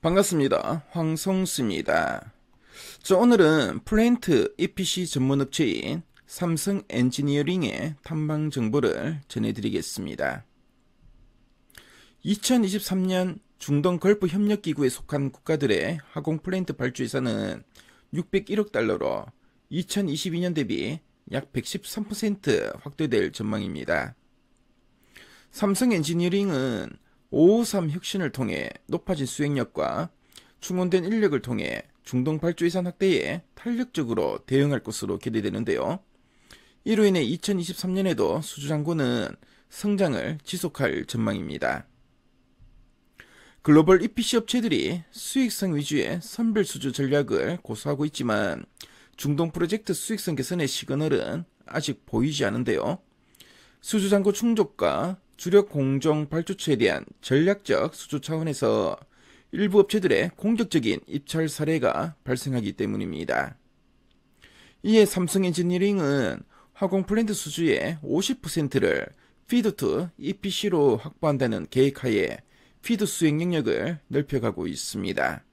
반갑습니다. 황성수입니다. 자, 오늘은 플랜트 EPC 전문업체인 삼성 엔지니어링의 탐방 정보를 전해드리겠습니다. 2023년 중동 걸프 협력기구에 속한 국가들의 화공 플랜트 발주 예산은 601억 달러로 2022년 대비 약 113% 확대될 전망입니다. 삼성 엔지니어링은 553 혁신을 통해 높아진 수행력과 충원된 인력을 통해 중동 발주 예산 확대에 탄력적으로 대응할 것으로 기대되는데요. 이로 인해 2023년에도 수주장고는 성장을 지속할 전망입니다. 글로벌 EPC 업체들이 수익성 위주의 선별 수주 전략을 고수하고 있지만 중동 프로젝트 수익성 개선의 시그널은 아직 보이지 않은데요. 수주장구 충족과 주력 공정 발주처에 대한 전략적 수주 차원에서 일부 업체들의 공격적인 입찰 사례가 발생하기 때문입니다. 이에 삼성 엔지니어링은 화공 플랜트 수주의 50%를 피드 투 EPC로 확보한다는 계획하에 피드 수행 영역을 넓혀가고 있습니다.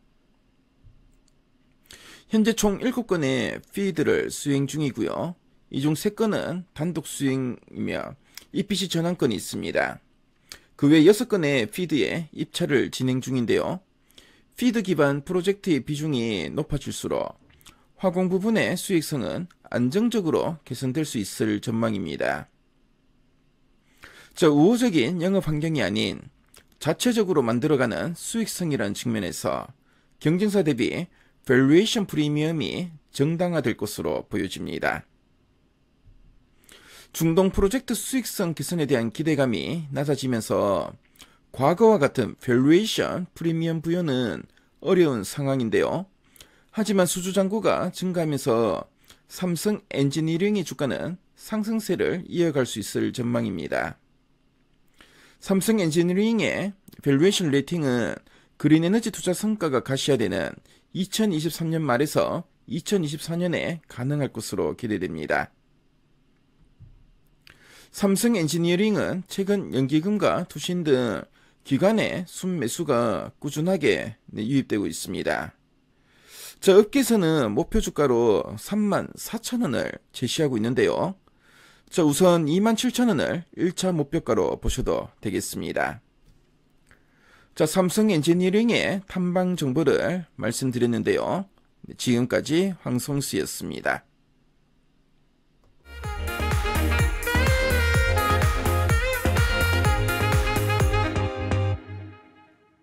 현재 총 7건의 피드를 수행 중이고요. 이 중 3건은 단독 수행이며 EPC 전환권이 있습니다. 그 외 6건의 피드에 입찰을 진행 중인데요. 피드 기반 프로젝트의 비중이 높아질수록 화공 부분의 수익성은 안정적으로 개선될 수 있을 전망입니다. 자, 우호적인 영업 환경이 아닌 자체적으로 만들어가는 수익성이라는 측면에서 경쟁사 대비 밸류에이션 프리미엄이 정당화될 것으로 보여집니다. 중동 프로젝트 수익성 개선에 대한 기대감이 낮아지면서 과거와 같은 밸류에이션 프리미엄 부여는 어려운 상황인데요. 하지만 수주 잔고가 증가하면서 삼성 엔지니어링의 주가는 상승세를 이어갈 수 있을 전망입니다. 삼성 엔지니어링의 밸류에이션 레이팅은 그린 에너지 투자 성과가 가시화되는 2023년 말에서 2024년에 가능할 것으로 기대됩니다. 삼성 엔지니어링은 최근 연기금과 투신 등 기관의 순매수가 꾸준하게 네, 유입되고 있습니다. 저 업계에서는 목표 주가로 3만 4천원을 제시하고 있는데요. 자, 우선 2만 7천원을 1차 목표가로 보셔도 되겠습니다. 자, 삼성 엔지니어링의 탐방 정보를 말씀드렸는데요. 네, 지금까지 황성수였습니다.